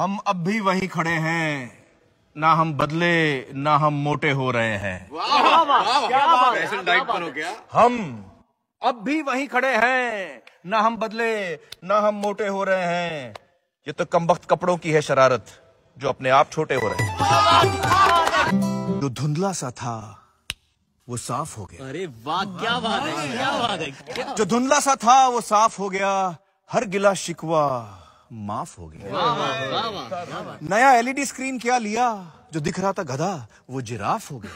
हम अब भी वही खड़े हैं ना हम बदले ना हम मोटे हो रहे हैं हम अब भी वही खड़े हैं ना हम बदले ना हम मोटे हो रहे हैं ये तो कम वक्त कपड़ों की है शरारत जो अपने आप छोटे हो रहे हैं जो धुंधला सा था वो साफ हो गया अरे वाह क्या बात है क्या बात है जो धुंधला सा था वो साफ हो गया हर गिला शिकवा माफ हो गया नया एलईडी स्क्रीन क्या लिया जो दिख रहा था गधा वो जिराफ हो गया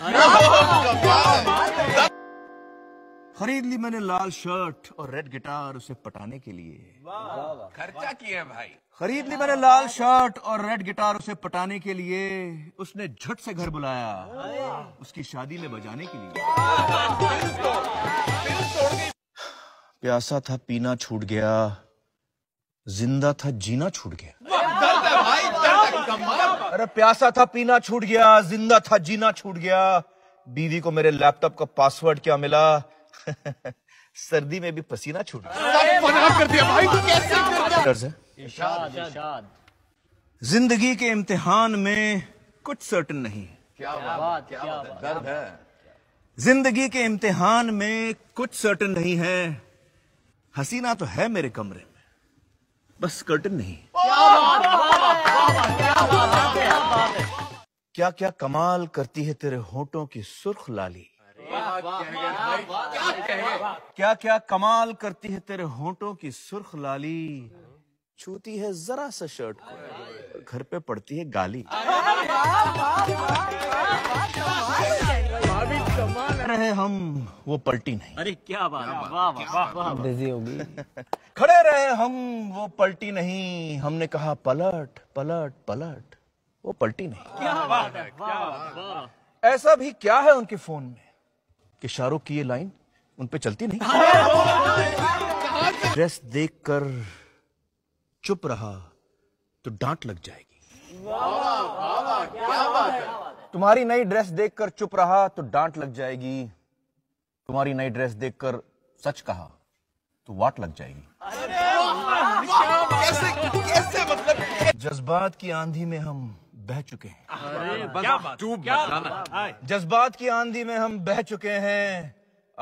खरीद ली मैंने लाल शर्ट और रेड गिटार उसे पटाने के लिए खर्चा किया भाई खरीद ली मैंने लाल शर्ट और रेड गिटार उसे पटाने के लिए उसने झट से घर बुलाया उसकी शादी में बजाने के लिए प्यासा था पीना छूट गया जिंदा था जीना छूट गया अरे प्यासा था पीना छूट गया जिंदा था जीना छूट गया बीवी को मेरे लैपटॉप का पासवर्ड क्या मिला सर्दी में भी पसीना छूट गया जिंदगी के इम्तिहान में कुछ सर्टन नहीं है क्या क्या बात दर्द है जिंदगी के इम्तिहान में कुछ सर्टन नहीं है हसीना तो है मेरे कमरे में बस कर्टन नहीं क्या क्या कमाल करती है तेरे होठों की सुर्ख लाली क्या क्या कमाल करती है तेरे होठों की सुर्ख लाली छूती है जरा सा शर्ट को घर पे पड़ती है गाली रहे हम वो पलटी नहीं अरे क्या बात वाह बिजी होगी खड़े रहे हम वो पलटी नहीं हमने कहा पलट पलट पलट वो पलटी नहीं क्या बात है क्या बात ऐसा भी क्या है उनके फोन में कि शाहरुख की ये लाइन उन पे चलती नहीं ड्रेस देखकर चुप रहा तो डांट लग जाएगी वाह वाह क्या बात है तुम्हारी नई ड्रेस देखकर चुप रहा तो डांट लग जाएगी तुम्हारी नई ड्रेस देखकर सच कहा तो वाट लग जाएगी मतलब- जज्बात की आंधी में हम बह चुके हैं जज्बात की आंधी में हम बह चुके हैं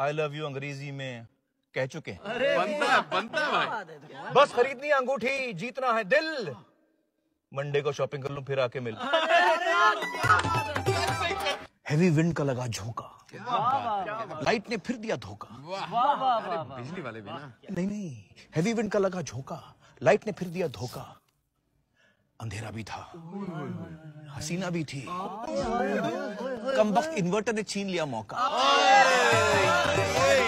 आई लव यू अंग्रेजी में कह चुके हैं बनता बनता भाई। बस खरीदनी अंगूठी जीतना है दिल मंडे को शॉपिंग कर लूं फिर आके मिल हैवी विंड का लगा झोंका लाइट ने फिर दिया धोखा बिजली वाले भी ना नहीं नहीं हैवी विंड का लगा झोंका लाइट ने फिर दिया धोखा अंधेरा भी था हसीना भी थी कम वक्त इन्वर्टर ने छीन लिया मौका